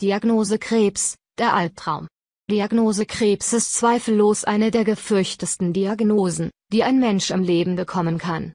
Diagnose Krebs, der Albtraum. Diagnose Krebs ist zweifellos eine der gefürchtesten Diagnosen, die ein Mensch im Leben bekommen kann.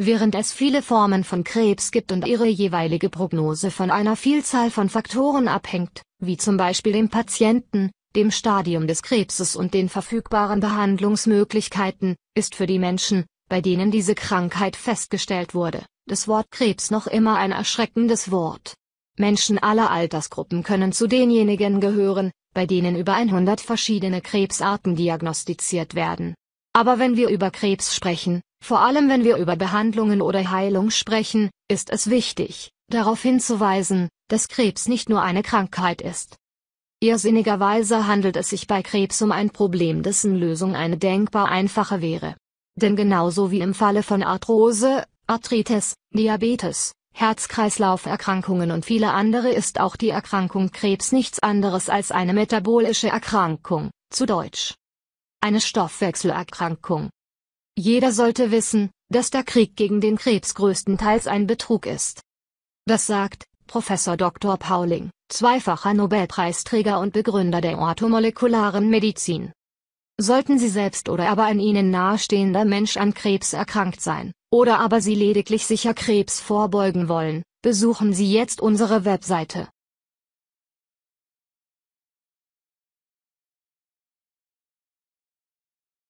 Während es viele Formen von Krebs gibt und ihre jeweilige Prognose von einer Vielzahl von Faktoren abhängt, wie zum Beispiel dem Patienten, dem Stadium des Krebses und den verfügbaren Behandlungsmöglichkeiten, ist für die Menschen, bei denen diese Krankheit festgestellt wurde, das Wort Krebs noch immer ein erschreckendes Wort. Menschen aller Altersgruppen können zu denjenigen gehören, bei denen über 100 verschiedene Krebsarten diagnostiziert werden. Aber wenn wir über Krebs sprechen, vor allem wenn wir über Behandlungen oder Heilung sprechen, ist es wichtig, darauf hinzuweisen, dass Krebs nicht nur eine Krankheit ist. Irrsinnigerweise handelt es sich bei Krebs um ein Problem, dessen Lösung eine denkbar einfache wäre. Denn genauso wie im Falle von Arthrose, Arthritis, Diabetes, Herz-Kreislauf-Erkrankungen und viele andere ist auch die Erkrankung Krebs nichts anderes als eine metabolische Erkrankung, zu Deutsch. Eine Stoffwechselerkrankung. Jeder sollte wissen, dass der Krieg gegen den Krebs größtenteils ein Betrug ist. Das sagt Prof. Dr. Pauling, zweifacher Nobelpreisträger und Begründer der orthomolekularen Medizin. Sollten Sie selbst oder aber ein Ihnen nahestehender Mensch an Krebs erkrankt sein, oder aber Sie lediglich sicher Krebs vorbeugen wollen, besuchen Sie jetzt unsere Webseite